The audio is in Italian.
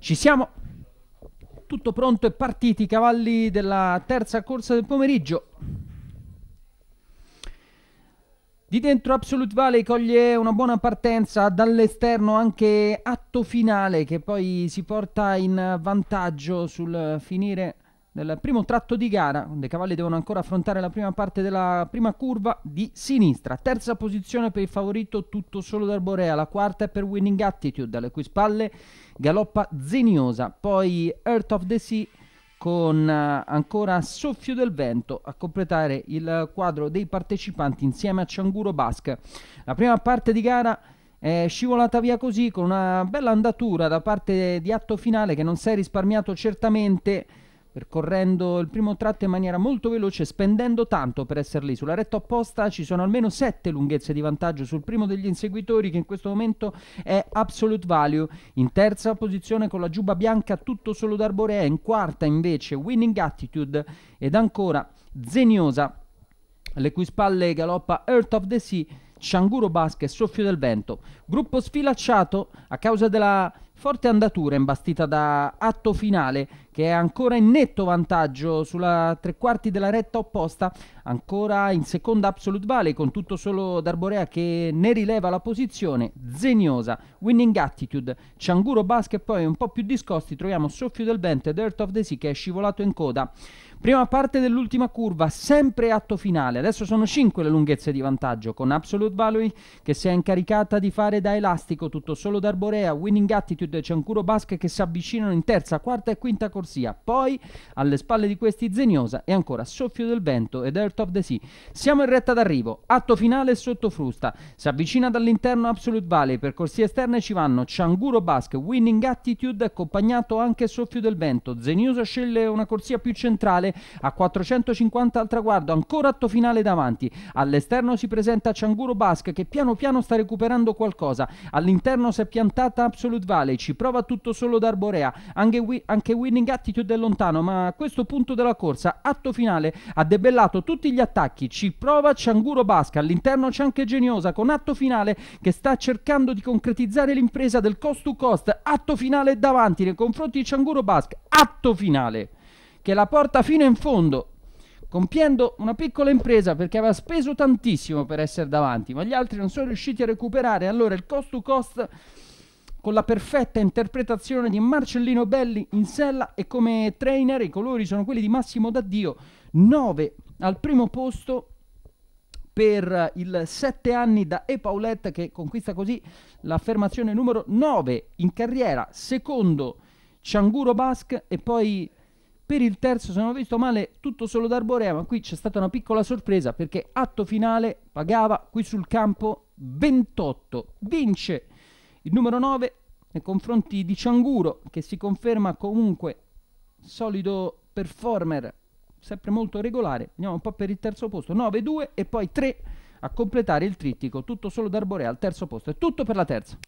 Ci siamo. Tutto pronto e partiti i cavalli della terza corsa del pomeriggio. Di dentro Absolute Valley coglie una buona partenza, dall'esterno anche atto finale che poi si porta in vantaggio sul finire nel primo tratto di gara, quando i cavalli devono ancora affrontare la prima parte della prima curva di sinistra. Terza posizione per il favorito tutto solo d'Arborea, la quarta è per Winning Attitude, alle cui spalle galoppa Zeniosa, poi Earth of the Sea con eh, ancora soffio del vento a completare il quadro dei partecipanti insieme a Cianguro Bask. La prima parte di gara è scivolata via così con una bella andatura da parte di atto finale che non si è risparmiato certamente percorrendo il primo tratto in maniera molto veloce, spendendo tanto per essere lì. Sulla retta opposta ci sono almeno sette lunghezze di vantaggio sul primo degli inseguitori, che in questo momento è Absolute Value. In terza posizione con la giubba bianca tutto solo d'Arborea, in quarta invece Winning Attitude ed ancora Zeniosa, alle cui spalle galoppa Earth of the Sea Cianguro Basket, Soffio del Vento. Gruppo sfilacciato a causa della forte andatura imbastita da atto finale che è ancora in netto vantaggio sulla tre quarti della retta opposta, ancora in seconda Absolute Valley con tutto solo D'Arborea che ne rileva la posizione, Zegnosa, Winning Attitude, Cianguro Basket poi un po' più discosti troviamo Soffio del Vento e Dirt of the Sea che è scivolato in coda. Prima parte dell'ultima curva, sempre atto finale. Adesso sono 5 le lunghezze di vantaggio con Absolute Valley che si è incaricata di fare da elastico tutto solo d'Arborea, Winning Attitude e Ciancuro Basque che si avvicinano in terza, quarta e quinta corsia. Poi alle spalle di questi Zeniosa e ancora Soffio del Vento ed Earth of the Sea. Siamo in retta d'arrivo, atto finale sotto frusta. Si avvicina dall'interno Absolute Valley, per corsie esterne ci vanno Ciancuro Basque, Winning Attitude accompagnato anche Soffio del Vento. Zeniosa sceglie una corsia più centrale finale a 450 al traguardo, ancora atto finale davanti. All'esterno si presenta Cianguro Bask che piano piano sta recuperando qualcosa. All'interno si è piantata Absolute Valley, ci prova tutto solo d'Arborea. Anche, wi- anche Winning Attitude è lontano, ma a questo punto della corsa, atto finale, ha debellato tutti gli attacchi. Ci prova Cianguro Bask, all'interno c'è anche Geniosa con atto finale che sta cercando di concretizzare l'impresa del cost to cost. Atto finale davanti nei confronti di Cianguro Bask. Atto finale che la porta fino in fondo, compiendo una piccola impresa perché aveva speso tantissimo per essere davanti, ma gli altri non sono riusciti a recuperare. Allora il cost to cost con la perfetta interpretazione di Marcellino Belli in sella e come trainer i colori sono quelli di Massimo D'Addio, 9 al primo posto per eh, il 7 anni da E. Paulette che conquista così l'affermazione numero 9 in carriera, secondo Cianguro Basque e poi per il terzo, se non ho visto male, tutto solo d'Arborea, ma qui c'è stata una piccola sorpresa perché atto finale pagava qui sul campo 28. Vince il numero 9 nei confronti di Cianguro che si conferma comunque solido performer, sempre molto regolare. Andiamo un po' per il terzo posto, 9-2 e poi 3 a completare il trittico, tutto solo d'Arborea al terzo posto. È tutto per la terza.